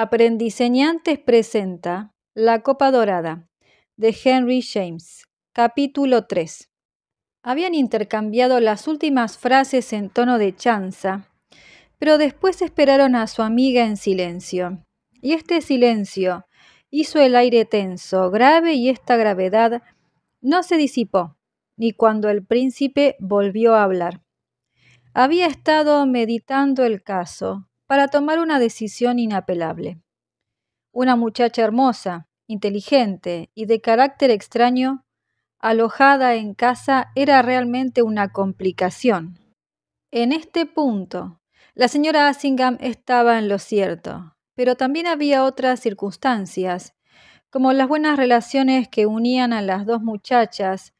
Aprendiseñantes presenta La Copa Dorada de Henry James, capítulo 3. Habían intercambiado las últimas frases en tono de chanza, pero después esperaron a su amiga en silencio. Y este silencio hizo el aire tenso, grave, y esta gravedad no se disipó, ni cuando el príncipe volvió a hablar. Había estado meditando el caso, para tomar una decisión inapelable. Una muchacha hermosa, inteligente y de carácter extraño, alojada en casa era realmente una complicación. En este punto, la señora Asingham estaba en lo cierto, pero también había otras circunstancias, como las buenas relaciones que unían a las dos muchachas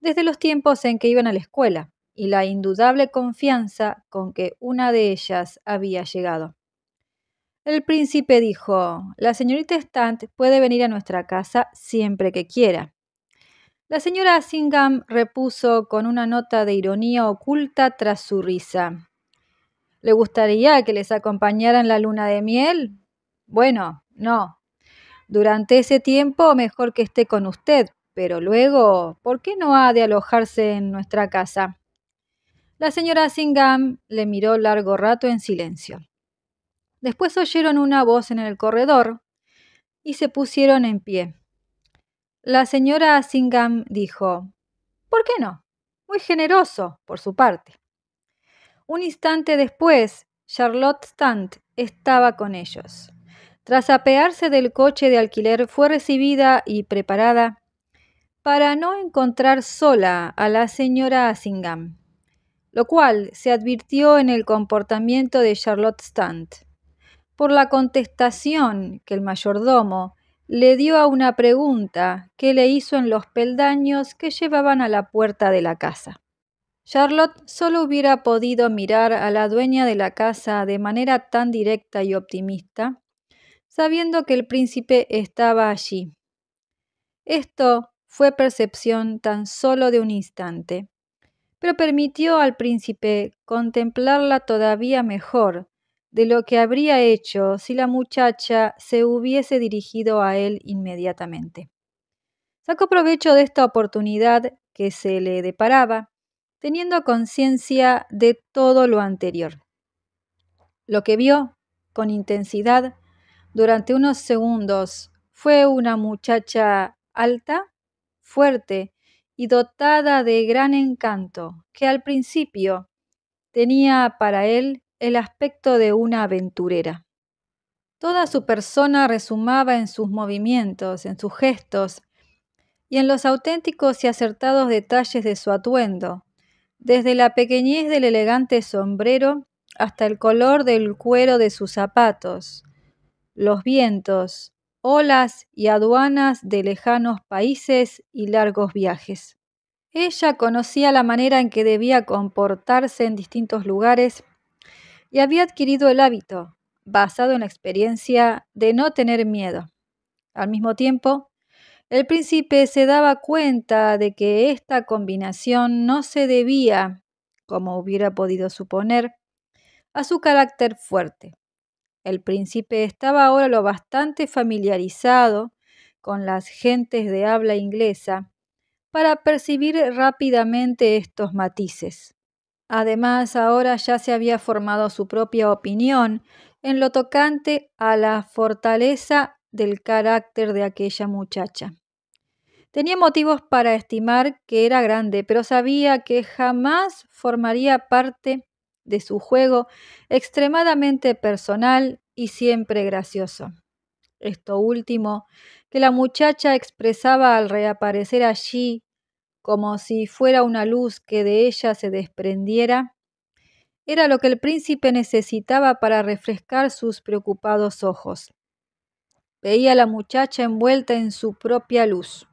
desde los tiempos en que iban a la escuela y la indudable confianza con que una de ellas había llegado. El príncipe dijo, la señorita Stant puede venir a nuestra casa siempre que quiera. La señora Singham repuso con una nota de ironía oculta tras su risa. ¿Le gustaría que les acompañaran la luna de miel? Bueno, no. Durante ese tiempo mejor que esté con usted, pero luego, ¿por qué no ha de alojarse en nuestra casa? La señora Singham le miró largo rato en silencio. Después oyeron una voz en el corredor y se pusieron en pie. La señora Singham dijo, ¿Por qué no? Muy generoso, por su parte. Un instante después, Charlotte Stant estaba con ellos. Tras apearse del coche de alquiler, fue recibida y preparada para no encontrar sola a la señora Singham lo cual se advirtió en el comportamiento de Charlotte Stant, por la contestación que el mayordomo le dio a una pregunta que le hizo en los peldaños que llevaban a la puerta de la casa. Charlotte solo hubiera podido mirar a la dueña de la casa de manera tan directa y optimista, sabiendo que el príncipe estaba allí. Esto fue percepción tan solo de un instante, pero permitió al príncipe contemplarla todavía mejor de lo que habría hecho si la muchacha se hubiese dirigido a él inmediatamente. Sacó provecho de esta oportunidad que se le deparaba, teniendo conciencia de todo lo anterior. Lo que vio, con intensidad, durante unos segundos fue una muchacha alta, fuerte y dotada de gran encanto, que al principio tenía para él el aspecto de una aventurera. Toda su persona resumaba en sus movimientos, en sus gestos y en los auténticos y acertados detalles de su atuendo, desde la pequeñez del elegante sombrero hasta el color del cuero de sus zapatos, los vientos, olas y aduanas de lejanos países y largos viajes. Ella conocía la manera en que debía comportarse en distintos lugares y había adquirido el hábito, basado en la experiencia, de no tener miedo. Al mismo tiempo, el príncipe se daba cuenta de que esta combinación no se debía, como hubiera podido suponer, a su carácter fuerte, el príncipe estaba ahora lo bastante familiarizado con las gentes de habla inglesa para percibir rápidamente estos matices. Además, ahora ya se había formado su propia opinión en lo tocante a la fortaleza del carácter de aquella muchacha. Tenía motivos para estimar que era grande, pero sabía que jamás formaría parte de su juego extremadamente personal y siempre gracioso. Esto último, que la muchacha expresaba al reaparecer allí, como si fuera una luz que de ella se desprendiera, era lo que el príncipe necesitaba para refrescar sus preocupados ojos. Veía a la muchacha envuelta en su propia luz.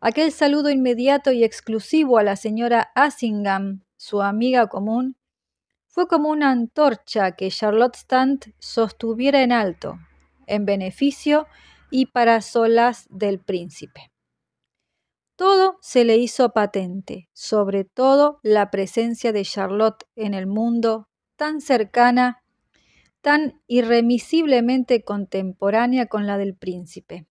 Aquel saludo inmediato y exclusivo a la señora Assingham, su amiga común, fue como una antorcha que Charlotte Stant sostuviera en alto, en beneficio y para solas del príncipe. Todo se le hizo patente, sobre todo la presencia de Charlotte en el mundo, tan cercana, tan irremisiblemente contemporánea con la del príncipe.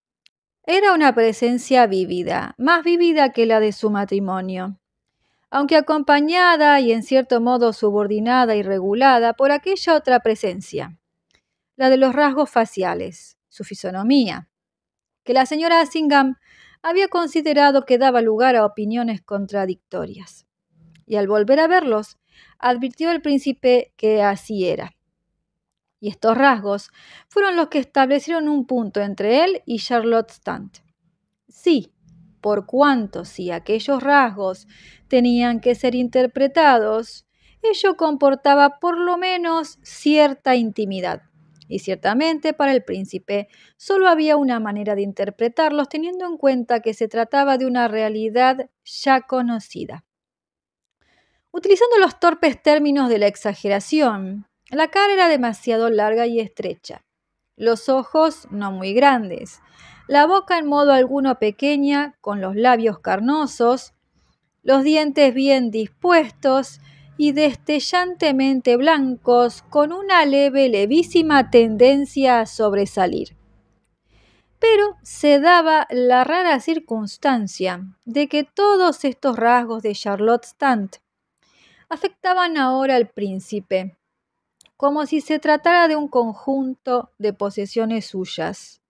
Era una presencia vívida, más vívida que la de su matrimonio aunque acompañada y en cierto modo subordinada y regulada por aquella otra presencia, la de los rasgos faciales, su fisonomía, que la señora Assingham había considerado que daba lugar a opiniones contradictorias. Y al volver a verlos, advirtió el príncipe que así era. Y estos rasgos fueron los que establecieron un punto entre él y Charlotte Stant. Sí, por cuanto si aquellos rasgos tenían que ser interpretados, ello comportaba por lo menos cierta intimidad. Y ciertamente para el príncipe solo había una manera de interpretarlos teniendo en cuenta que se trataba de una realidad ya conocida. Utilizando los torpes términos de la exageración, la cara era demasiado larga y estrecha, los ojos no muy grandes, la boca en modo alguno pequeña, con los labios carnosos, los dientes bien dispuestos y destellantemente blancos, con una leve, levísima tendencia a sobresalir. Pero se daba la rara circunstancia de que todos estos rasgos de Charlotte Stant afectaban ahora al príncipe, como si se tratara de un conjunto de posesiones suyas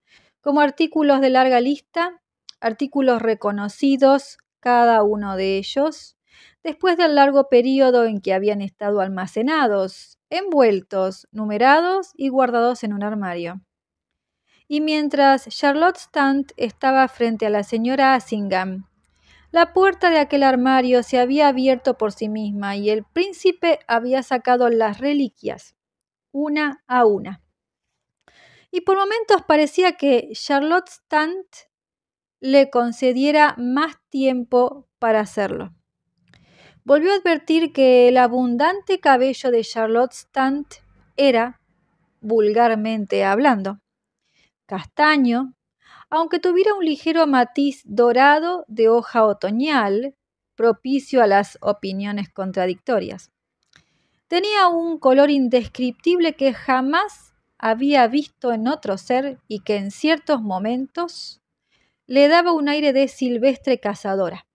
como artículos de larga lista, artículos reconocidos, cada uno de ellos, después del largo periodo en que habían estado almacenados, envueltos, numerados y guardados en un armario. Y mientras Charlotte Stant estaba frente a la señora Assingham, la puerta de aquel armario se había abierto por sí misma y el príncipe había sacado las reliquias, una a una y por momentos parecía que Charlotte Stant le concediera más tiempo para hacerlo. Volvió a advertir que el abundante cabello de Charlotte Stant era, vulgarmente hablando, castaño, aunque tuviera un ligero matiz dorado de hoja otoñal, propicio a las opiniones contradictorias. Tenía un color indescriptible que jamás había visto en otro ser y que en ciertos momentos le daba un aire de silvestre cazadora.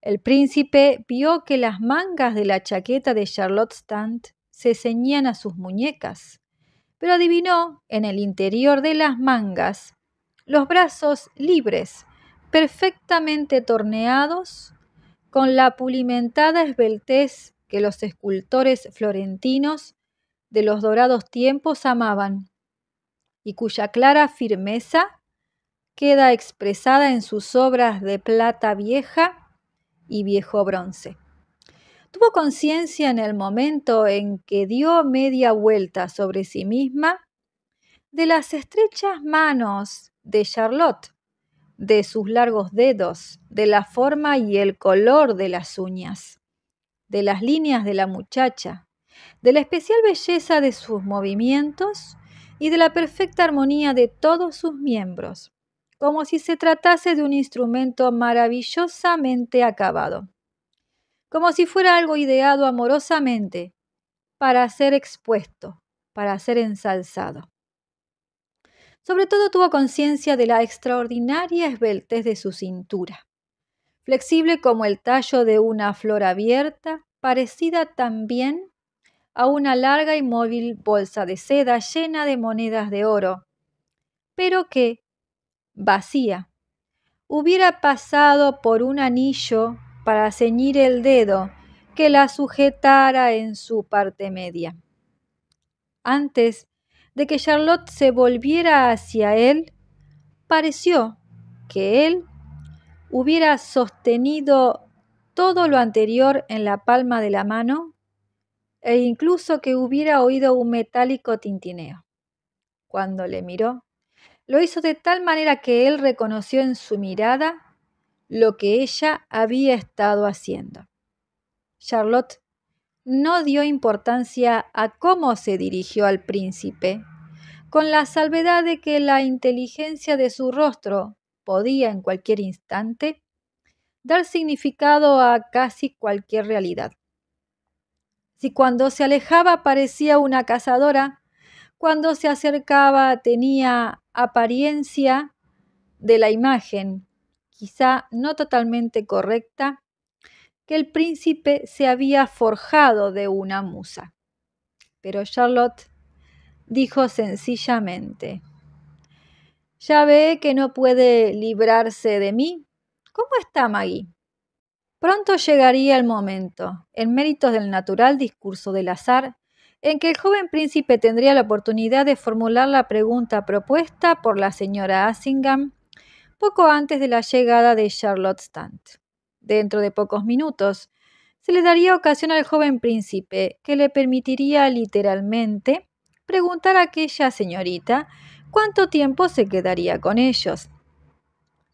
El príncipe vio que las mangas de la chaqueta de Charlotte Stant se ceñían a sus muñecas, pero adivinó en el interior de las mangas los brazos libres, perfectamente torneados, con la pulimentada esbeltez que los escultores florentinos de los dorados tiempos amaban, y cuya clara firmeza queda expresada en sus obras de plata vieja y viejo bronce. Tuvo conciencia en el momento en que dio media vuelta sobre sí misma de las estrechas manos de Charlotte, de sus largos dedos, de la forma y el color de las uñas, de las líneas de la muchacha, de la especial belleza de sus movimientos y de la perfecta armonía de todos sus miembros, como si se tratase de un instrumento maravillosamente acabado, como si fuera algo ideado amorosamente para ser expuesto, para ser ensalzado. Sobre todo tuvo conciencia de la extraordinaria esbeltez de su cintura, flexible como el tallo de una flor abierta, parecida también a una larga y móvil bolsa de seda llena de monedas de oro, pero que, vacía, hubiera pasado por un anillo para ceñir el dedo que la sujetara en su parte media. Antes de que Charlotte se volviera hacia él, pareció que él hubiera sostenido todo lo anterior en la palma de la mano e incluso que hubiera oído un metálico tintineo. Cuando le miró, lo hizo de tal manera que él reconoció en su mirada lo que ella había estado haciendo. Charlotte no dio importancia a cómo se dirigió al príncipe, con la salvedad de que la inteligencia de su rostro podía en cualquier instante dar significado a casi cualquier realidad. Si cuando se alejaba parecía una cazadora, cuando se acercaba tenía apariencia de la imagen, quizá no totalmente correcta, que el príncipe se había forjado de una musa. Pero Charlotte dijo sencillamente, ya ve que no puede librarse de mí. ¿Cómo está Maggie? Pronto llegaría el momento, en méritos del natural discurso del azar, en que el joven príncipe tendría la oportunidad de formular la pregunta propuesta por la señora Assingham poco antes de la llegada de Charlotte Stant. Dentro de pocos minutos, se le daría ocasión al joven príncipe que le permitiría literalmente preguntar a aquella señorita cuánto tiempo se quedaría con ellos.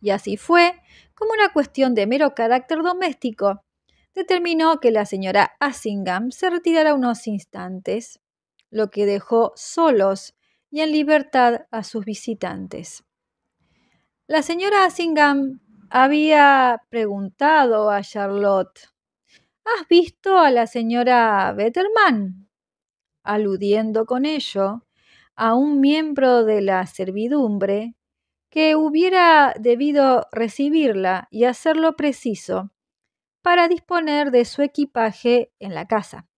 Y así fue como una cuestión de mero carácter doméstico, determinó que la señora Assingham se retirara unos instantes, lo que dejó solos y en libertad a sus visitantes. La señora Assingham había preguntado a Charlotte, ¿has visto a la señora Betterman? aludiendo con ello a un miembro de la servidumbre que hubiera debido recibirla y hacerlo preciso para disponer de su equipaje en la casa.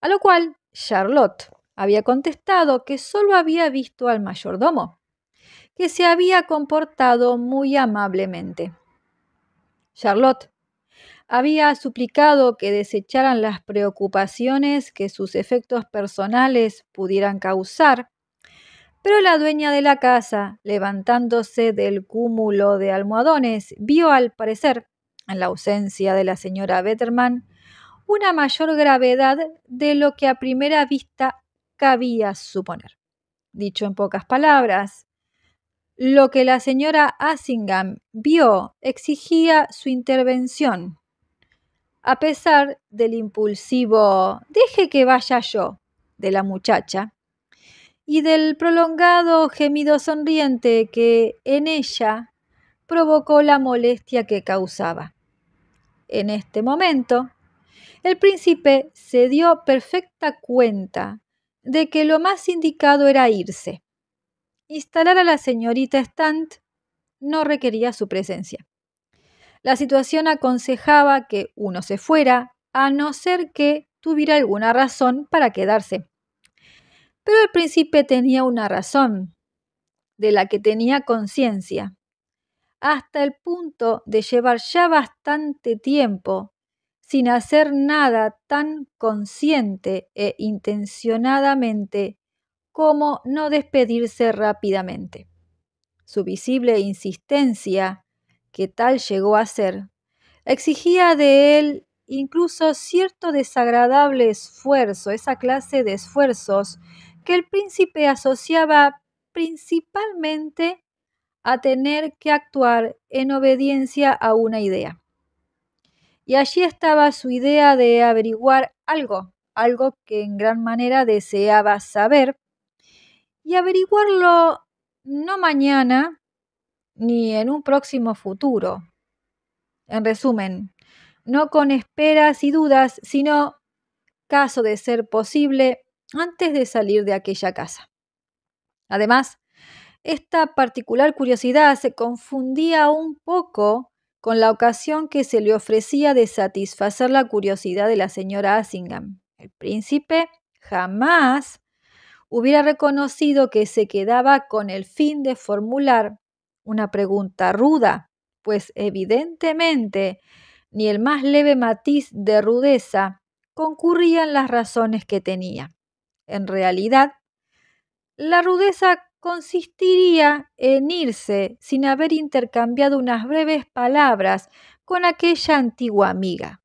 A lo cual Charlotte había contestado que solo había visto al mayordomo, que se había comportado muy amablemente. Charlotte había suplicado que desecharan las preocupaciones que sus efectos personales pudieran causar pero la dueña de la casa, levantándose del cúmulo de almohadones, vio al parecer, en la ausencia de la señora Betterman, una mayor gravedad de lo que a primera vista cabía suponer. Dicho en pocas palabras, lo que la señora Asingham vio exigía su intervención. A pesar del impulsivo deje que vaya yo de la muchacha, y del prolongado gemido sonriente que en ella provocó la molestia que causaba. En este momento, el príncipe se dio perfecta cuenta de que lo más indicado era irse. Instalar a la señorita Stant no requería su presencia. La situación aconsejaba que uno se fuera, a no ser que tuviera alguna razón para quedarse. Pero el príncipe tenía una razón de la que tenía conciencia, hasta el punto de llevar ya bastante tiempo sin hacer nada tan consciente e intencionadamente como no despedirse rápidamente. Su visible insistencia, que tal llegó a ser, exigía de él incluso cierto desagradable esfuerzo, esa clase de esfuerzos que el príncipe asociaba principalmente a tener que actuar en obediencia a una idea. Y allí estaba su idea de averiguar algo, algo que en gran manera deseaba saber, y averiguarlo no mañana ni en un próximo futuro. En resumen, no con esperas y dudas, sino, caso de ser posible, antes de salir de aquella casa. Además, esta particular curiosidad se confundía un poco con la ocasión que se le ofrecía de satisfacer la curiosidad de la señora Asingham. El príncipe jamás hubiera reconocido que se quedaba con el fin de formular una pregunta ruda, pues evidentemente ni el más leve matiz de rudeza concurrían las razones que tenía. En realidad, la rudeza consistiría en irse sin haber intercambiado unas breves palabras con aquella antigua amiga.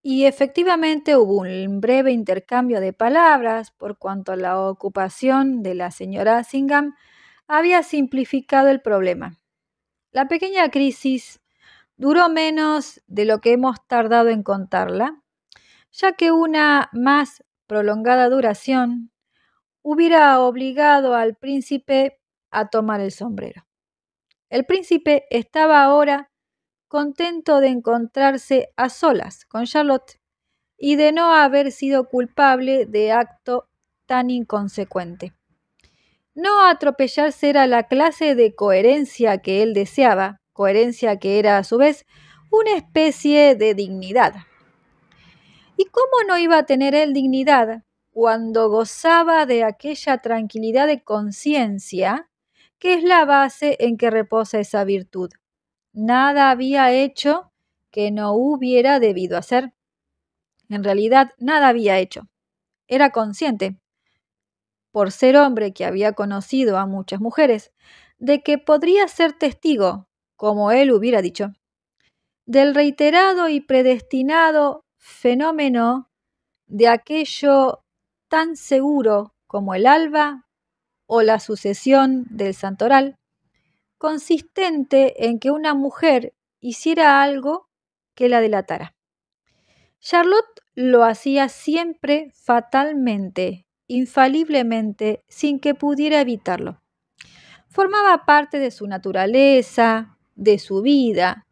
Y efectivamente hubo un breve intercambio de palabras por cuanto la ocupación de la señora Singham había simplificado el problema. La pequeña crisis duró menos de lo que hemos tardado en contarla, ya que una más prolongada duración hubiera obligado al príncipe a tomar el sombrero. El príncipe estaba ahora contento de encontrarse a solas con Charlotte y de no haber sido culpable de acto tan inconsecuente. No atropellarse era la clase de coherencia que él deseaba, coherencia que era a su vez una especie de dignidad, ¿Y cómo no iba a tener él dignidad cuando gozaba de aquella tranquilidad de conciencia que es la base en que reposa esa virtud? Nada había hecho que no hubiera debido hacer. En realidad, nada había hecho. Era consciente, por ser hombre que había conocido a muchas mujeres, de que podría ser testigo, como él hubiera dicho, del reiterado y predestinado fenómeno de aquello tan seguro como el alba o la sucesión del santoral, consistente en que una mujer hiciera algo que la delatara. Charlotte lo hacía siempre fatalmente, infaliblemente, sin que pudiera evitarlo. Formaba parte de su naturaleza, de su vida,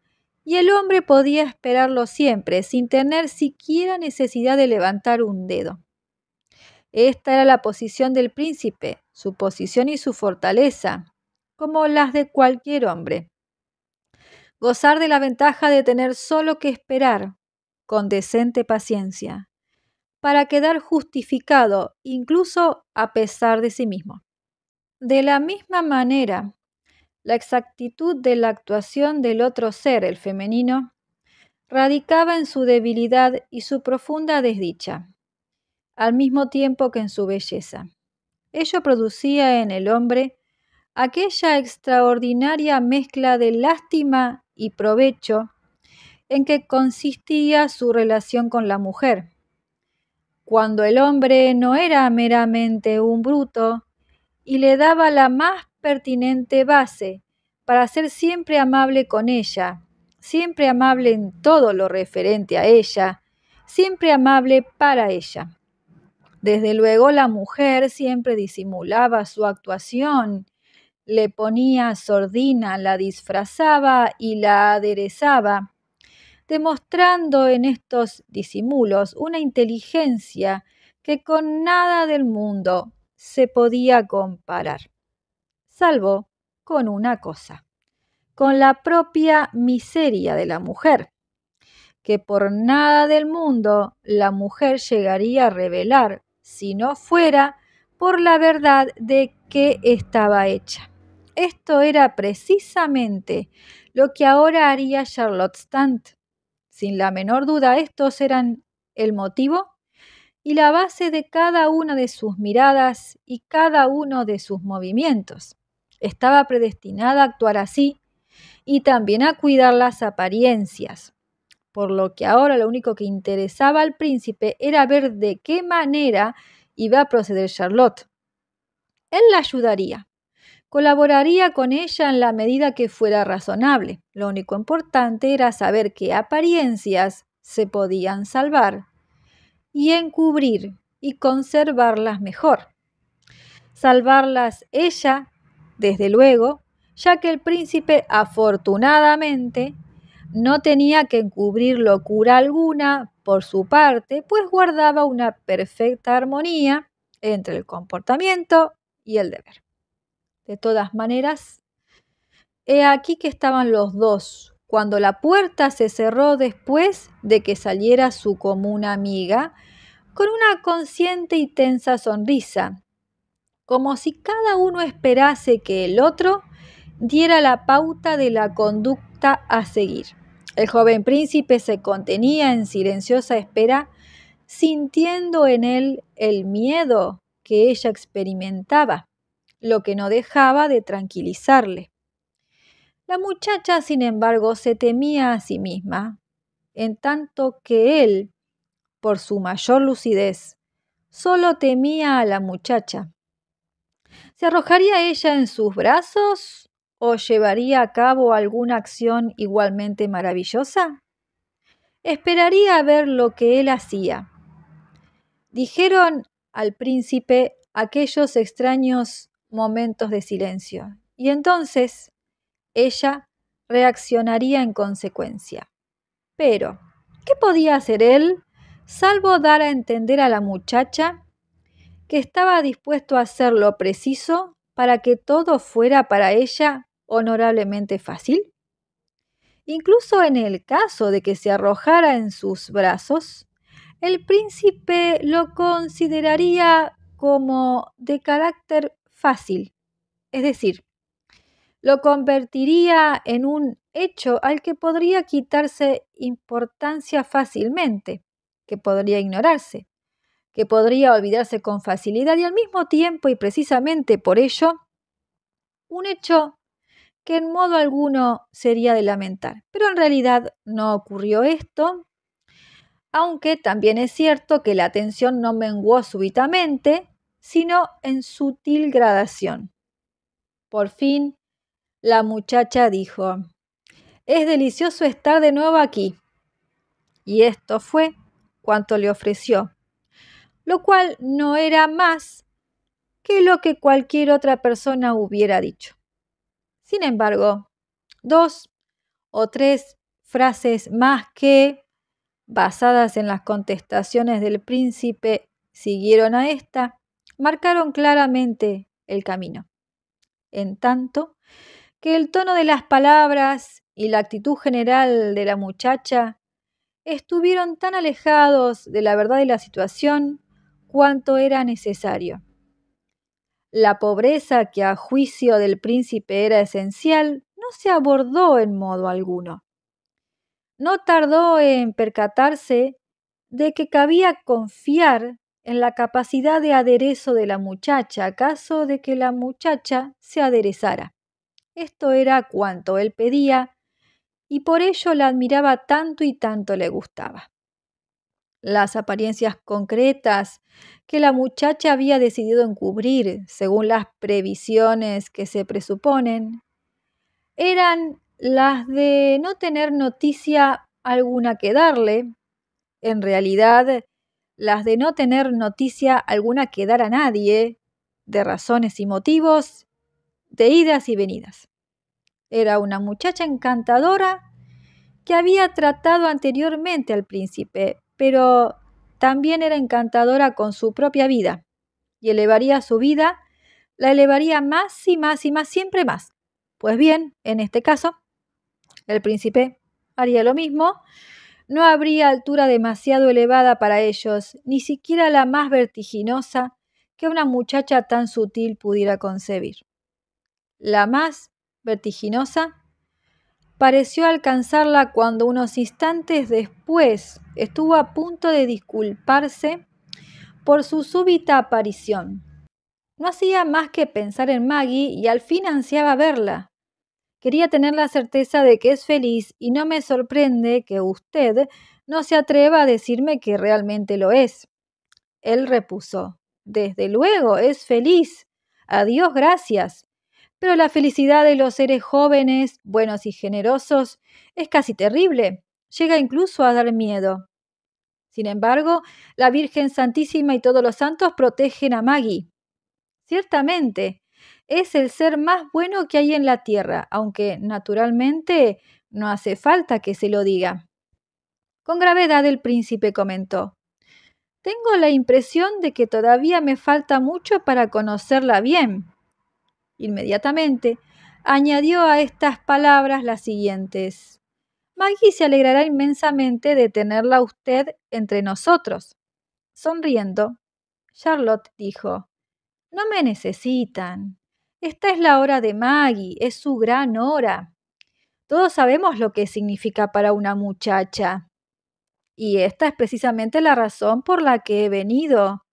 y el hombre podía esperarlo siempre, sin tener siquiera necesidad de levantar un dedo. Esta era la posición del príncipe, su posición y su fortaleza, como las de cualquier hombre. Gozar de la ventaja de tener solo que esperar, con decente paciencia, para quedar justificado incluso a pesar de sí mismo. De la misma manera, la exactitud de la actuación del otro ser, el femenino, radicaba en su debilidad y su profunda desdicha, al mismo tiempo que en su belleza. Ello producía en el hombre aquella extraordinaria mezcla de lástima y provecho en que consistía su relación con la mujer. Cuando el hombre no era meramente un bruto, y le daba la más pertinente base para ser siempre amable con ella, siempre amable en todo lo referente a ella, siempre amable para ella. Desde luego la mujer siempre disimulaba su actuación, le ponía sordina, la disfrazaba y la aderezaba, demostrando en estos disimulos una inteligencia que con nada del mundo se podía comparar, salvo con una cosa, con la propia miseria de la mujer, que por nada del mundo la mujer llegaría a revelar si no fuera por la verdad de que estaba hecha. Esto era precisamente lo que ahora haría Charlotte Stant. Sin la menor duda, estos eran el motivo y la base de cada una de sus miradas y cada uno de sus movimientos. Estaba predestinada a actuar así y también a cuidar las apariencias, por lo que ahora lo único que interesaba al príncipe era ver de qué manera iba a proceder Charlotte. Él la ayudaría, colaboraría con ella en la medida que fuera razonable. Lo único importante era saber qué apariencias se podían salvar y encubrir y conservarlas mejor. Salvarlas ella, desde luego, ya que el príncipe afortunadamente no tenía que encubrir locura alguna por su parte, pues guardaba una perfecta armonía entre el comportamiento y el deber. De todas maneras, he aquí que estaban los dos cuando la puerta se cerró después de que saliera su común amiga, con una consciente y tensa sonrisa, como si cada uno esperase que el otro diera la pauta de la conducta a seguir. El joven príncipe se contenía en silenciosa espera, sintiendo en él el miedo que ella experimentaba, lo que no dejaba de tranquilizarle. La muchacha, sin embargo, se temía a sí misma, en tanto que él, por su mayor lucidez, solo temía a la muchacha. ¿Se arrojaría ella en sus brazos o llevaría a cabo alguna acción igualmente maravillosa? Esperaría a ver lo que él hacía. Dijeron al príncipe aquellos extraños momentos de silencio. Y entonces ella reaccionaría en consecuencia. Pero, ¿qué podía hacer él salvo dar a entender a la muchacha que estaba dispuesto a hacer lo preciso para que todo fuera para ella honorablemente fácil? Incluso en el caso de que se arrojara en sus brazos, el príncipe lo consideraría como de carácter fácil, es decir, lo convertiría en un hecho al que podría quitarse importancia fácilmente, que podría ignorarse, que podría olvidarse con facilidad y al mismo tiempo y precisamente por ello, un hecho que en modo alguno sería de lamentar. Pero en realidad no ocurrió esto, aunque también es cierto que la atención no menguó súbitamente, sino en sutil gradación. Por fin, la muchacha dijo, Es delicioso estar de nuevo aquí. Y esto fue cuanto le ofreció, lo cual no era más que lo que cualquier otra persona hubiera dicho. Sin embargo, dos o tres frases más que, basadas en las contestaciones del príncipe, siguieron a esta, marcaron claramente el camino. En tanto, que el tono de las palabras y la actitud general de la muchacha estuvieron tan alejados de la verdad de la situación cuanto era necesario. La pobreza que a juicio del príncipe era esencial no se abordó en modo alguno. No tardó en percatarse de que cabía confiar en la capacidad de aderezo de la muchacha, caso de que la muchacha se aderezara. Esto era cuanto él pedía y por ello la admiraba tanto y tanto le gustaba. Las apariencias concretas que la muchacha había decidido encubrir, según las previsiones que se presuponen, eran las de no tener noticia alguna que darle, en realidad las de no tener noticia alguna que dar a nadie, de razones y motivos, de idas y venidas. Era una muchacha encantadora que había tratado anteriormente al príncipe, pero también era encantadora con su propia vida y elevaría su vida, la elevaría más y más y más, siempre más. Pues bien, en este caso, el príncipe haría lo mismo. No habría altura demasiado elevada para ellos, ni siquiera la más vertiginosa que una muchacha tan sutil pudiera concebir. La más vertiginosa, pareció alcanzarla cuando unos instantes después estuvo a punto de disculparse por su súbita aparición. No hacía más que pensar en Maggie y al fin ansiaba verla. Quería tener la certeza de que es feliz y no me sorprende que usted no se atreva a decirme que realmente lo es. Él repuso, Desde luego, es feliz. Adiós, gracias. Pero la felicidad de los seres jóvenes, buenos y generosos es casi terrible, llega incluso a dar miedo. Sin embargo, la Virgen Santísima y todos los santos protegen a Maggie. Ciertamente, es el ser más bueno que hay en la tierra, aunque naturalmente no hace falta que se lo diga. Con gravedad el príncipe comentó, Tengo la impresión de que todavía me falta mucho para conocerla bien. Inmediatamente añadió a estas palabras las siguientes. Maggie se alegrará inmensamente de tenerla usted entre nosotros. Sonriendo, Charlotte dijo, No me necesitan. Esta es la hora de Maggie, es su gran hora. Todos sabemos lo que significa para una muchacha. Y esta es precisamente la razón por la que he venido.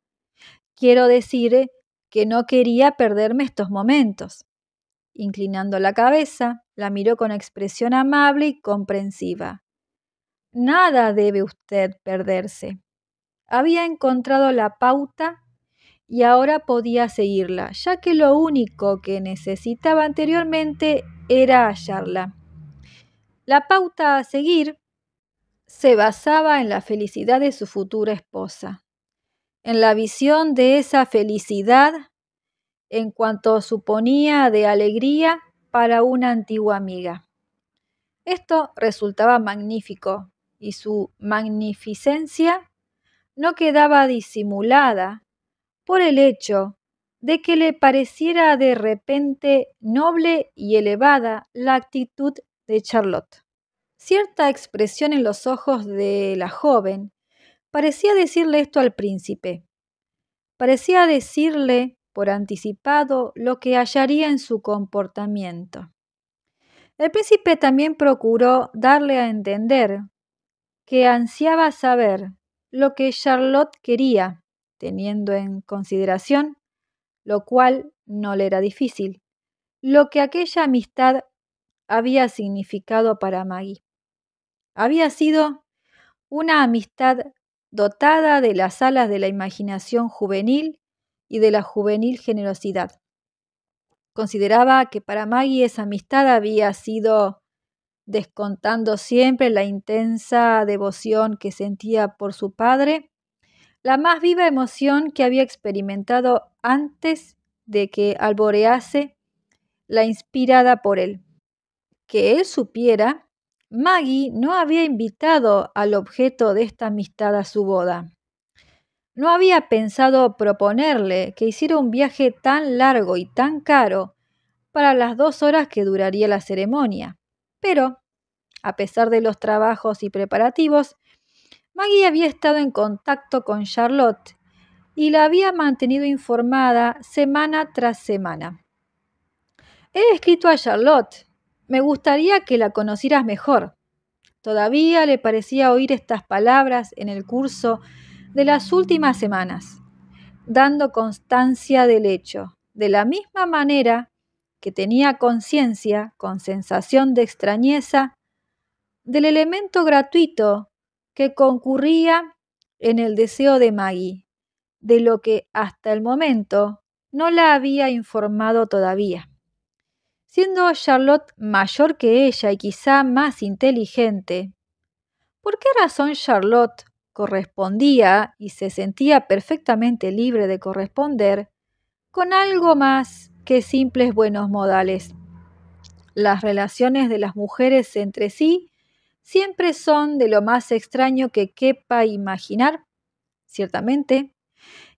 Quiero decir que no quería perderme estos momentos. Inclinando la cabeza, la miró con expresión amable y comprensiva. Nada debe usted perderse. Había encontrado la pauta y ahora podía seguirla, ya que lo único que necesitaba anteriormente era hallarla. La pauta a seguir se basaba en la felicidad de su futura esposa en la visión de esa felicidad en cuanto suponía de alegría para una antigua amiga. Esto resultaba magnífico y su magnificencia no quedaba disimulada por el hecho de que le pareciera de repente noble y elevada la actitud de Charlotte. Cierta expresión en los ojos de la joven parecía decirle esto al príncipe. Parecía decirle por anticipado lo que hallaría en su comportamiento. El príncipe también procuró darle a entender que ansiaba saber lo que Charlotte quería, teniendo en consideración, lo cual no le era difícil, lo que aquella amistad había significado para Maggie. Había sido una amistad dotada de las alas de la imaginación juvenil y de la juvenil generosidad. Consideraba que para Maggie esa amistad había sido descontando siempre la intensa devoción que sentía por su padre, la más viva emoción que había experimentado antes de que alborease la inspirada por él. Que él supiera Maggie no había invitado al objeto de esta amistad a su boda. No había pensado proponerle que hiciera un viaje tan largo y tan caro para las dos horas que duraría la ceremonia. Pero, a pesar de los trabajos y preparativos, Maggie había estado en contacto con Charlotte y la había mantenido informada semana tras semana. He escrito a Charlotte, me gustaría que la conocieras mejor. Todavía le parecía oír estas palabras en el curso de las últimas semanas, dando constancia del hecho, de la misma manera que tenía conciencia, con sensación de extrañeza, del elemento gratuito que concurría en el deseo de Maggie, de lo que hasta el momento no la había informado todavía siendo Charlotte mayor que ella y quizá más inteligente. ¿Por qué razón Charlotte correspondía y se sentía perfectamente libre de corresponder con algo más que simples buenos modales? Las relaciones de las mujeres entre sí siempre son de lo más extraño que quepa imaginar, ciertamente,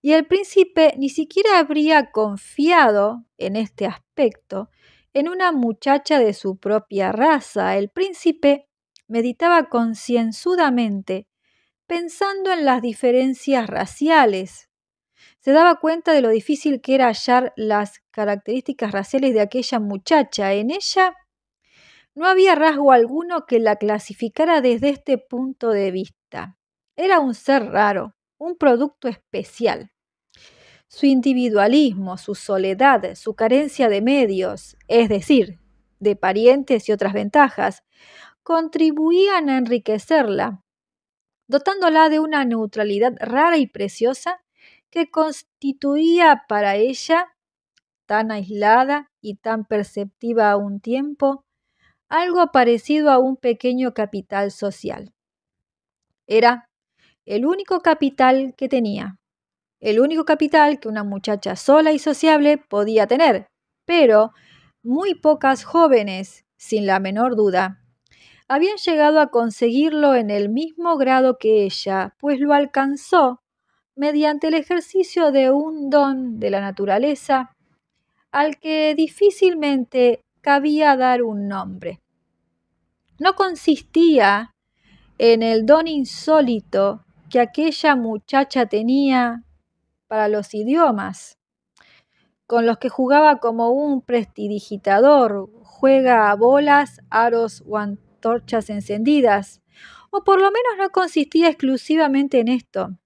y el príncipe ni siquiera habría confiado en este aspecto en una muchacha de su propia raza, el príncipe meditaba concienzudamente, pensando en las diferencias raciales. Se daba cuenta de lo difícil que era hallar las características raciales de aquella muchacha. En ella no había rasgo alguno que la clasificara desde este punto de vista. Era un ser raro, un producto especial su individualismo, su soledad, su carencia de medios, es decir, de parientes y otras ventajas, contribuían a enriquecerla, dotándola de una neutralidad rara y preciosa que constituía para ella, tan aislada y tan perceptiva a un tiempo, algo parecido a un pequeño capital social. Era el único capital que tenía, el único capital que una muchacha sola y sociable podía tener, pero muy pocas jóvenes, sin la menor duda, habían llegado a conseguirlo en el mismo grado que ella, pues lo alcanzó mediante el ejercicio de un don de la naturaleza al que difícilmente cabía dar un nombre. No consistía en el don insólito que aquella muchacha tenía para los idiomas, con los que jugaba como un prestidigitador, juega a bolas, aros o antorchas encendidas, o por lo menos no consistía exclusivamente en esto.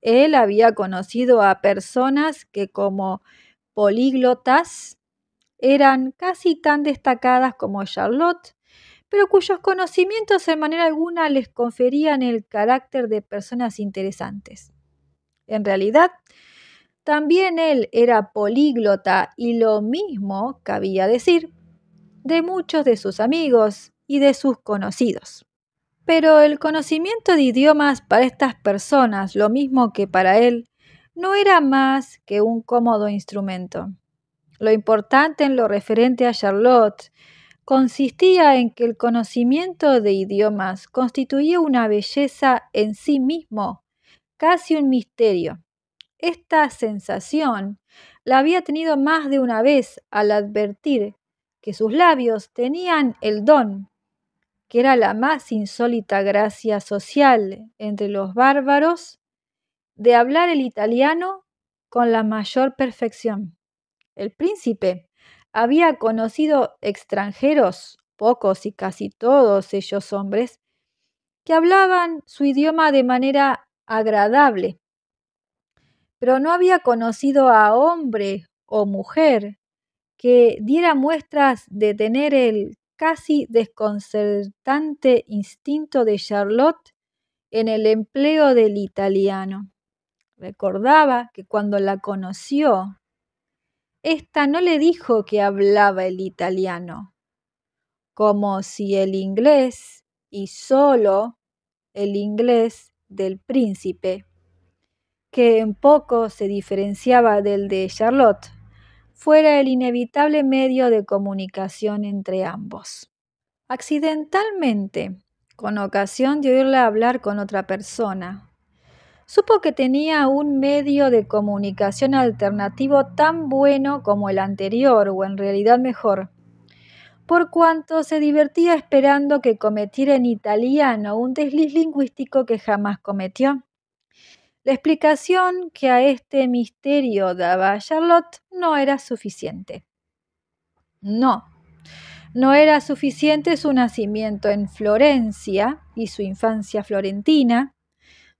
Él había conocido a personas que como políglotas eran casi tan destacadas como Charlotte, pero cuyos conocimientos en manera alguna les conferían el carácter de personas interesantes en realidad. También él era políglota y lo mismo cabía decir de muchos de sus amigos y de sus conocidos. Pero el conocimiento de idiomas para estas personas, lo mismo que para él, no era más que un cómodo instrumento. Lo importante en lo referente a Charlotte consistía en que el conocimiento de idiomas constituía una belleza en sí mismo casi un misterio. Esta sensación la había tenido más de una vez al advertir que sus labios tenían el don, que era la más insólita gracia social entre los bárbaros, de hablar el italiano con la mayor perfección. El príncipe había conocido extranjeros, pocos y casi todos ellos hombres, que hablaban su idioma de manera agradable. Pero no había conocido a hombre o mujer que diera muestras de tener el casi desconcertante instinto de Charlotte en el empleo del italiano. Recordaba que cuando la conoció, ésta no le dijo que hablaba el italiano, como si el inglés y solo el inglés del príncipe, que en poco se diferenciaba del de Charlotte, fuera el inevitable medio de comunicación entre ambos. Accidentalmente, con ocasión de oírla hablar con otra persona, supo que tenía un medio de comunicación alternativo tan bueno como el anterior, o en realidad mejor, por cuanto se divertía esperando que cometiera en italiano un desliz lingüístico que jamás cometió. La explicación que a este misterio daba Charlotte no era suficiente. No, no era suficiente su nacimiento en Florencia y su infancia florentina,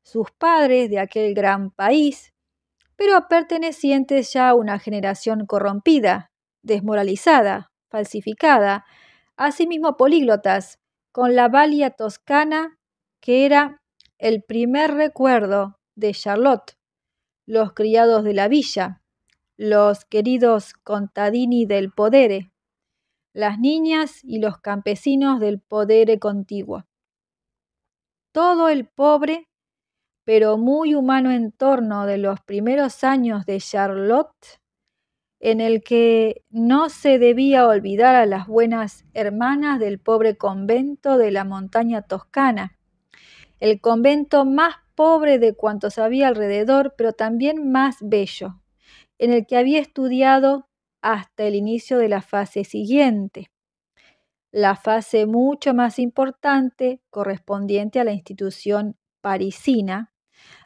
sus padres de aquel gran país, pero pertenecientes ya a una generación corrompida, desmoralizada, falsificada, asimismo políglotas, con la Valia Toscana, que era el primer recuerdo de Charlotte, los criados de la villa, los queridos contadini del podere, las niñas y los campesinos del podere contiguo. Todo el pobre, pero muy humano entorno de los primeros años de Charlotte en el que no se debía olvidar a las buenas hermanas del pobre convento de la montaña toscana, el convento más pobre de cuantos había alrededor, pero también más bello, en el que había estudiado hasta el inicio de la fase siguiente, la fase mucho más importante correspondiente a la institución parisina,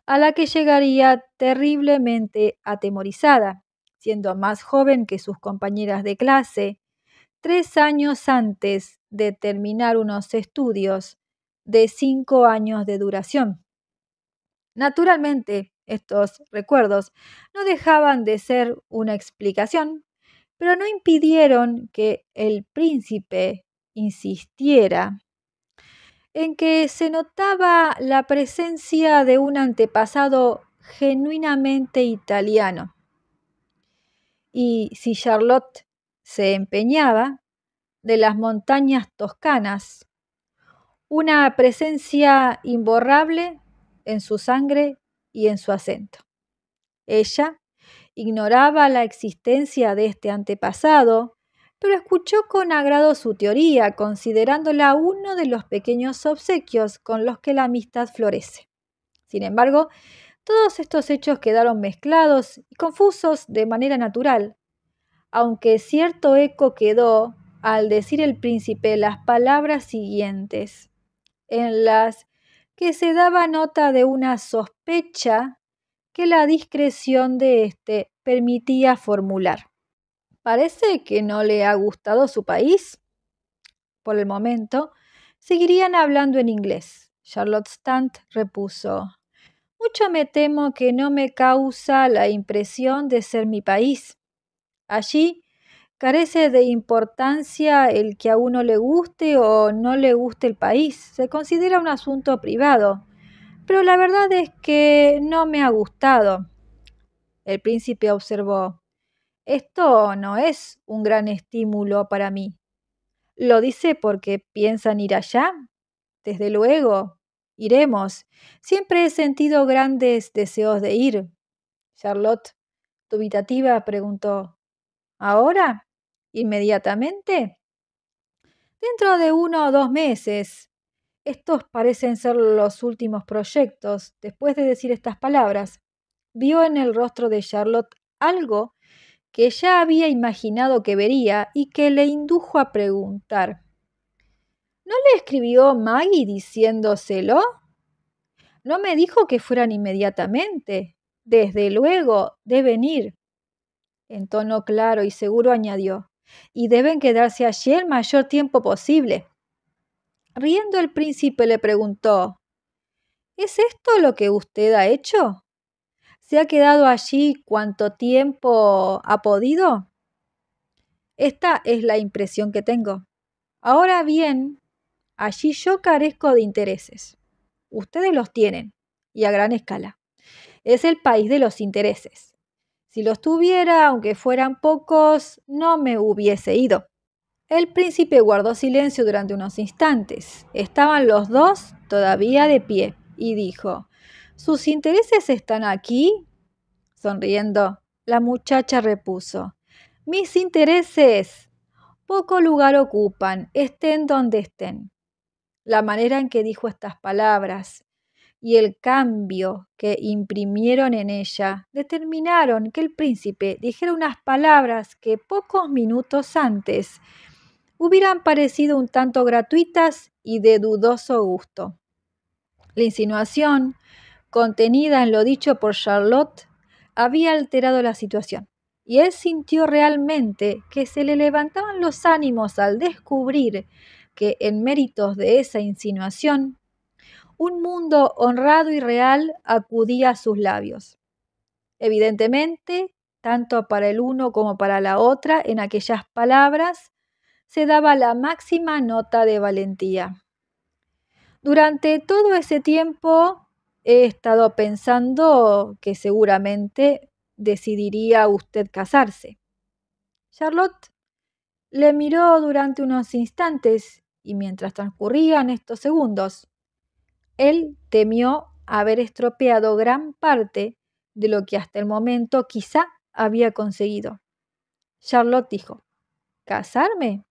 a la que llegaría terriblemente atemorizada siendo más joven que sus compañeras de clase, tres años antes de terminar unos estudios de cinco años de duración. Naturalmente, estos recuerdos no dejaban de ser una explicación, pero no impidieron que el príncipe insistiera en que se notaba la presencia de un antepasado genuinamente italiano y si Charlotte se empeñaba, de las montañas toscanas, una presencia imborrable en su sangre y en su acento. Ella ignoraba la existencia de este antepasado, pero escuchó con agrado su teoría, considerándola uno de los pequeños obsequios con los que la amistad florece. Sin embargo, todos estos hechos quedaron mezclados y confusos de manera natural, aunque cierto eco quedó al decir el príncipe las palabras siguientes, en las que se daba nota de una sospecha que la discreción de éste permitía formular. Parece que no le ha gustado su país. Por el momento, seguirían hablando en inglés. Charlotte Stant repuso, mucho me temo que no me causa la impresión de ser mi país. Allí carece de importancia el que a uno le guste o no le guste el país. Se considera un asunto privado. Pero la verdad es que no me ha gustado. El príncipe observó. Esto no es un gran estímulo para mí. ¿Lo dice porque piensan ir allá? Desde luego, Iremos. Siempre he sentido grandes deseos de ir. Charlotte, dubitativa, preguntó. ¿Ahora? ¿Inmediatamente? Dentro de uno o dos meses. Estos parecen ser los últimos proyectos. Después de decir estas palabras, vio en el rostro de Charlotte algo que ya había imaginado que vería y que le indujo a preguntar. ¿No le escribió Maggie diciéndoselo? No me dijo que fueran inmediatamente. Desde luego, deben ir. En tono claro y seguro añadió, y deben quedarse allí el mayor tiempo posible. Riendo el príncipe le preguntó, ¿Es esto lo que usted ha hecho? ¿Se ha quedado allí cuánto tiempo ha podido? Esta es la impresión que tengo. Ahora bien, Allí yo carezco de intereses. Ustedes los tienen, y a gran escala. Es el país de los intereses. Si los tuviera, aunque fueran pocos, no me hubiese ido. El príncipe guardó silencio durante unos instantes. Estaban los dos todavía de pie, y dijo, ¿Sus intereses están aquí? Sonriendo, la muchacha repuso, Mis intereses poco lugar ocupan, estén donde estén la manera en que dijo estas palabras y el cambio que imprimieron en ella determinaron que el príncipe dijera unas palabras que pocos minutos antes hubieran parecido un tanto gratuitas y de dudoso gusto. La insinuación contenida en lo dicho por Charlotte había alterado la situación y él sintió realmente que se le levantaban los ánimos al descubrir que en méritos de esa insinuación, un mundo honrado y real acudía a sus labios. Evidentemente, tanto para el uno como para la otra, en aquellas palabras se daba la máxima nota de valentía. Durante todo ese tiempo he estado pensando que seguramente decidiría usted casarse. Charlotte le miró durante unos instantes y mientras transcurrían estos segundos, él temió haber estropeado gran parte de lo que hasta el momento quizá había conseguido. Charlotte dijo, ¿casarme?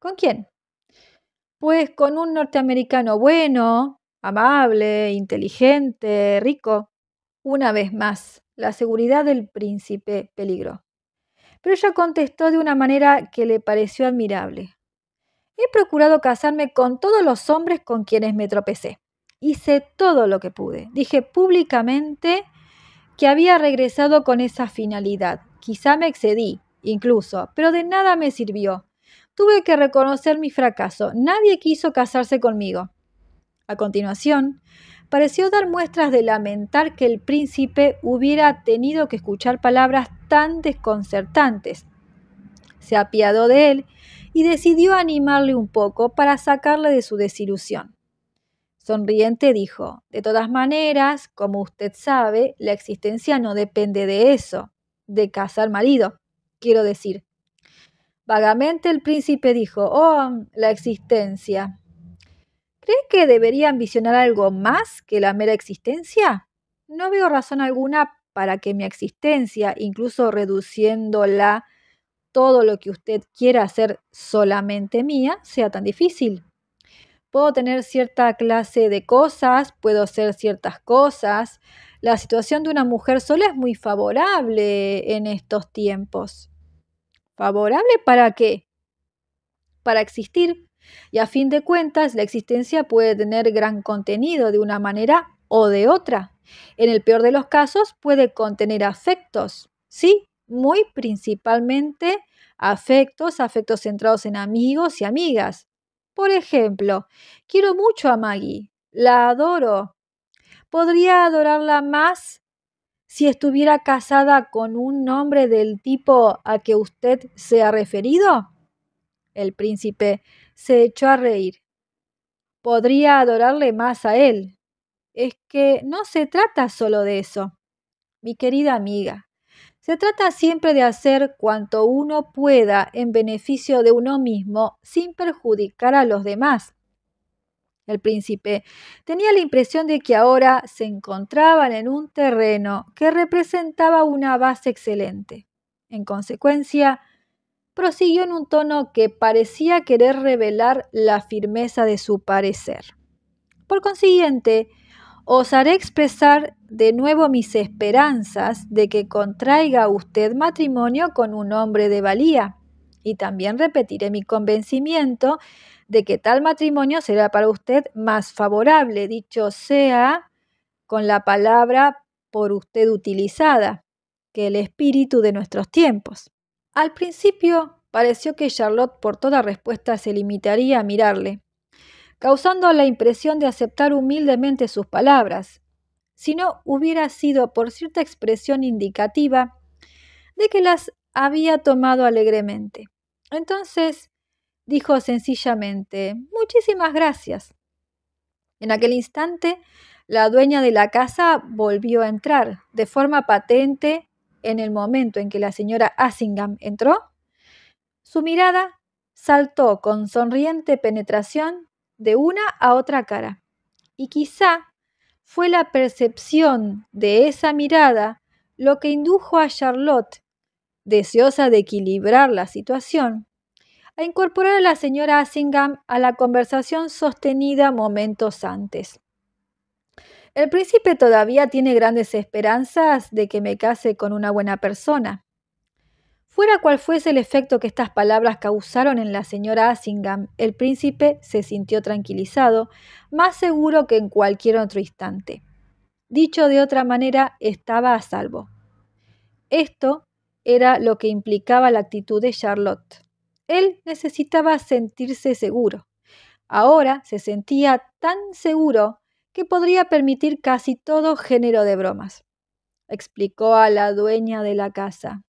¿Con quién? Pues con un norteamericano bueno, amable, inteligente, rico. Una vez más, la seguridad del príncipe peligró. Pero ella contestó de una manera que le pareció admirable he procurado casarme con todos los hombres con quienes me tropecé. Hice todo lo que pude. Dije públicamente que había regresado con esa finalidad. Quizá me excedí, incluso, pero de nada me sirvió. Tuve que reconocer mi fracaso. Nadie quiso casarse conmigo. A continuación, pareció dar muestras de lamentar que el príncipe hubiera tenido que escuchar palabras tan desconcertantes. Se apiadó de él y decidió animarle un poco para sacarle de su desilusión. Sonriente dijo, De todas maneras, como usted sabe, la existencia no depende de eso, de casar marido, quiero decir. Vagamente el príncipe dijo, Oh, la existencia. ¿Cree que debería ambicionar algo más que la mera existencia? No veo razón alguna para que mi existencia, incluso reduciéndola todo lo que usted quiera hacer solamente mía sea tan difícil. Puedo tener cierta clase de cosas, puedo hacer ciertas cosas. La situación de una mujer sola es muy favorable en estos tiempos. ¿Favorable para qué? Para existir. Y a fin de cuentas, la existencia puede tener gran contenido de una manera o de otra. En el peor de los casos, puede contener afectos, sí, muy principalmente afectos, afectos centrados en amigos y amigas. Por ejemplo, quiero mucho a Maggie, la adoro. Podría adorarla más si estuviera casada con un nombre del tipo a que usted se ha referido? El príncipe se echó a reír. Podría adorarle más a él. Es que no se trata solo de eso. Mi querida amiga, se trata siempre de hacer cuanto uno pueda en beneficio de uno mismo sin perjudicar a los demás. El príncipe tenía la impresión de que ahora se encontraban en un terreno que representaba una base excelente. En consecuencia, prosiguió en un tono que parecía querer revelar la firmeza de su parecer. Por consiguiente, os haré expresar de nuevo mis esperanzas de que contraiga usted matrimonio con un hombre de valía. Y también repetiré mi convencimiento de que tal matrimonio será para usted más favorable, dicho sea con la palabra por usted utilizada, que el espíritu de nuestros tiempos. Al principio pareció que Charlotte por toda respuesta se limitaría a mirarle, causando la impresión de aceptar humildemente sus palabras, si no hubiera sido por cierta expresión indicativa de que las había tomado alegremente. Entonces dijo sencillamente, Muchísimas gracias. En aquel instante, la dueña de la casa volvió a entrar de forma patente en el momento en que la señora Assingham entró. Su mirada saltó con sonriente penetración de una a otra cara. Y quizá fue la percepción de esa mirada lo que indujo a Charlotte, deseosa de equilibrar la situación, a incorporar a la señora Assingham a la conversación sostenida momentos antes. El príncipe todavía tiene grandes esperanzas de que me case con una buena persona, Fuera cual fuese el efecto que estas palabras causaron en la señora Asingham, el príncipe se sintió tranquilizado, más seguro que en cualquier otro instante. Dicho de otra manera, estaba a salvo. Esto era lo que implicaba la actitud de Charlotte. Él necesitaba sentirse seguro. Ahora se sentía tan seguro que podría permitir casi todo género de bromas. Explicó a la dueña de la casa.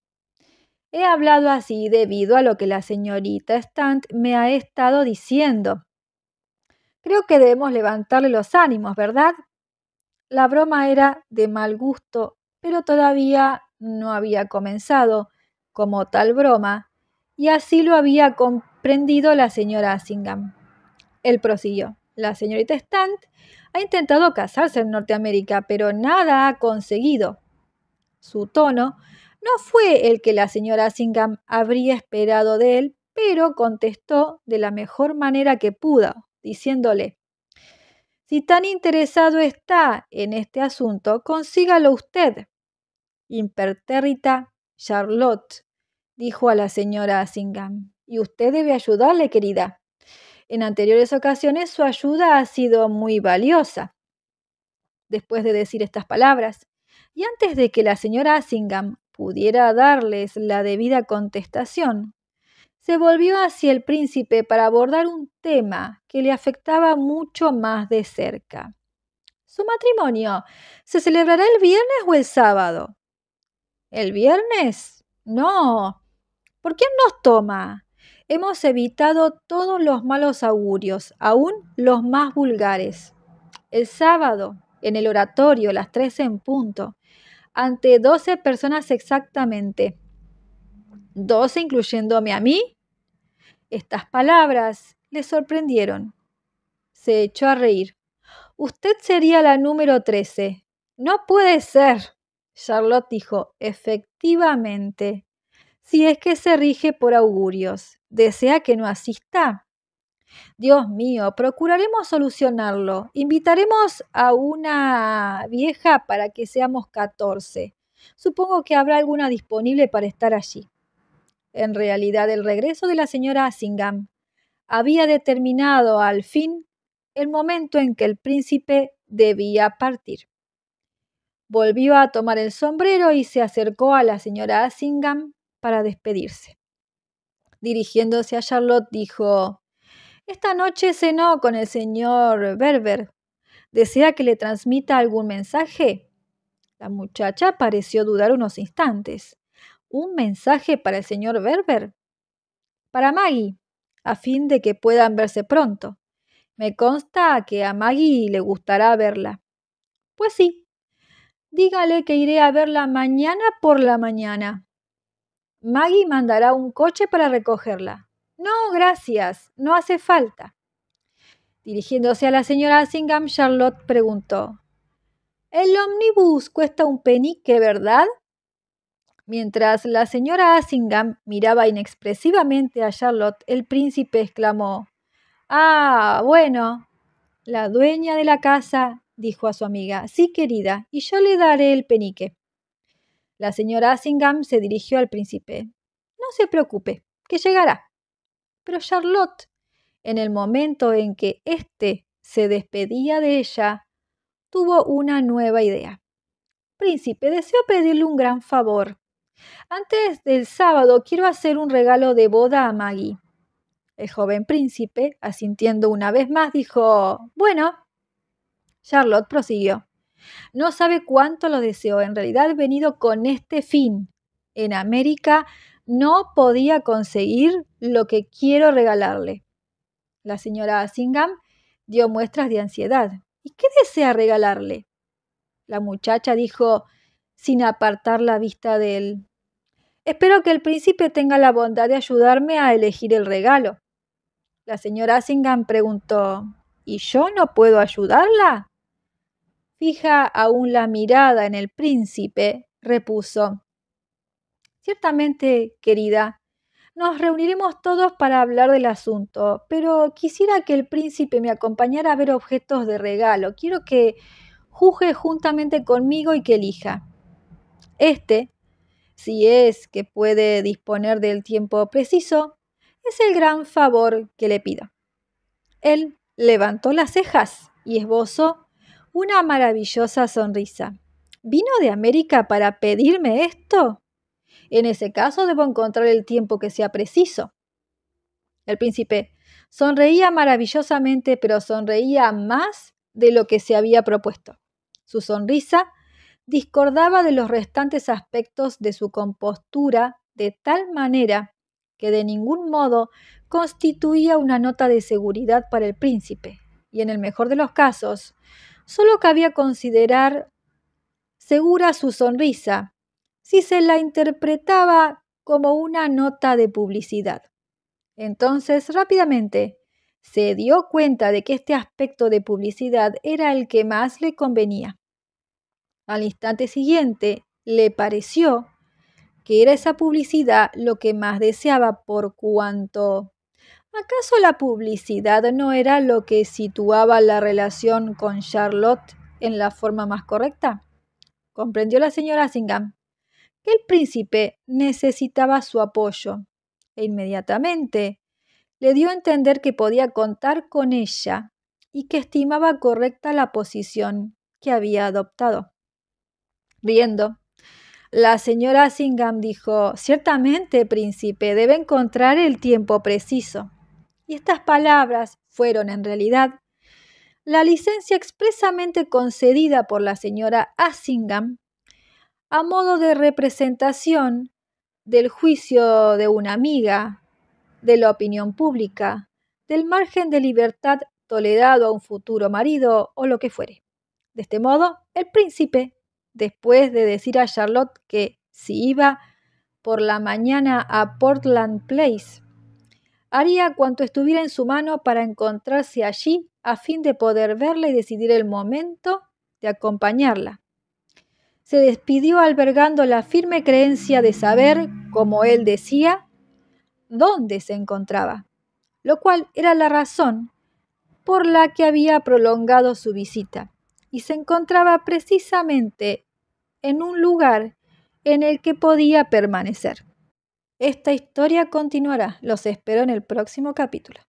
He hablado así debido a lo que la señorita Stant me ha estado diciendo. Creo que debemos levantarle los ánimos, ¿verdad? La broma era de mal gusto, pero todavía no había comenzado como tal broma, y así lo había comprendido la señora Asingham. Él prosiguió. La señorita Stant ha intentado casarse en Norteamérica, pero nada ha conseguido. Su tono no fue el que la señora Assingham habría esperado de él, pero contestó de la mejor manera que pudo, diciéndole Si tan interesado está en este asunto, consígalo usted. Impertérrita Charlotte, dijo a la señora Assingham, y usted debe ayudarle, querida. En anteriores ocasiones su ayuda ha sido muy valiosa. Después de decir estas palabras, y antes de que la señora Asingham pudiera darles la debida contestación, se volvió hacia el príncipe para abordar un tema que le afectaba mucho más de cerca. ¿Su matrimonio se celebrará el viernes o el sábado? ¿El viernes? No. ¿Por quién nos toma? Hemos evitado todos los malos augurios, aún los más vulgares. El sábado, en el oratorio, las tres en punto ante 12 personas exactamente. 12 incluyéndome a mí. Estas palabras le sorprendieron. Se echó a reír. Usted sería la número 13. No puede ser. Charlotte dijo, efectivamente. Si es que se rige por augurios, ¿desea que no asista? Dios mío, procuraremos solucionarlo. Invitaremos a una vieja para que seamos 14. Supongo que habrá alguna disponible para estar allí. En realidad, el regreso de la señora Assingham había determinado al fin el momento en que el príncipe debía partir. Volvió a tomar el sombrero y se acercó a la señora Assingham para despedirse. Dirigiéndose a Charlotte, dijo esta noche cenó con el señor Berber. ¿Desea que le transmita algún mensaje? La muchacha pareció dudar unos instantes. ¿Un mensaje para el señor Berber? Para Maggie, a fin de que puedan verse pronto. Me consta que a Maggie le gustará verla. Pues sí. Dígale que iré a verla mañana por la mañana. Maggie mandará un coche para recogerla. No, gracias, no hace falta. Dirigiéndose a la señora Asingham, Charlotte preguntó: El omnibus cuesta un penique, ¿verdad? Mientras la señora Asingham miraba inexpresivamente a Charlotte, el príncipe exclamó: Ah, bueno. La dueña de la casa dijo a su amiga: Sí, querida, y yo le daré el penique. La señora Asingham se dirigió al príncipe. No se preocupe, que llegará. Pero Charlotte, en el momento en que éste se despedía de ella, tuvo una nueva idea. Príncipe, deseo pedirle un gran favor. Antes del sábado quiero hacer un regalo de boda a Maggie. El joven príncipe, asintiendo una vez más, dijo, Bueno. Charlotte prosiguió. No sabe cuánto lo deseo. En realidad he venido con este fin. En América no podía conseguir lo que quiero regalarle. La señora Asingham dio muestras de ansiedad. ¿Y qué desea regalarle? La muchacha dijo, sin apartar la vista de él. Espero que el príncipe tenga la bondad de ayudarme a elegir el regalo. La señora Asingham preguntó, ¿Y yo no puedo ayudarla? Fija aún la mirada en el príncipe, repuso, Ciertamente, querida, nos reuniremos todos para hablar del asunto, pero quisiera que el príncipe me acompañara a ver objetos de regalo. Quiero que juzgue juntamente conmigo y que elija. Este, si es que puede disponer del tiempo preciso, es el gran favor que le pido. Él levantó las cejas y esbozó una maravillosa sonrisa. ¿Vino de América para pedirme esto? En ese caso debo encontrar el tiempo que sea preciso. El príncipe sonreía maravillosamente, pero sonreía más de lo que se había propuesto. Su sonrisa discordaba de los restantes aspectos de su compostura de tal manera que de ningún modo constituía una nota de seguridad para el príncipe, y en el mejor de los casos, solo cabía considerar segura su sonrisa si se la interpretaba como una nota de publicidad. Entonces, rápidamente, se dio cuenta de que este aspecto de publicidad era el que más le convenía. Al instante siguiente, le pareció que era esa publicidad lo que más deseaba por cuanto... ¿Acaso la publicidad no era lo que situaba la relación con Charlotte en la forma más correcta? Comprendió la señora Singham. El príncipe necesitaba su apoyo e inmediatamente le dio a entender que podía contar con ella y que estimaba correcta la posición que había adoptado. Riendo, la señora Asingham dijo, ciertamente, príncipe, debe encontrar el tiempo preciso. Y estas palabras fueron en realidad la licencia expresamente concedida por la señora Asingham a modo de representación del juicio de una amiga, de la opinión pública, del margen de libertad tolerado a un futuro marido o lo que fuere. De este modo, el príncipe, después de decir a Charlotte que si iba por la mañana a Portland Place, haría cuanto estuviera en su mano para encontrarse allí a fin de poder verla y decidir el momento de acompañarla se despidió albergando la firme creencia de saber, como él decía, dónde se encontraba, lo cual era la razón por la que había prolongado su visita, y se encontraba precisamente en un lugar en el que podía permanecer. Esta historia continuará, los espero en el próximo capítulo.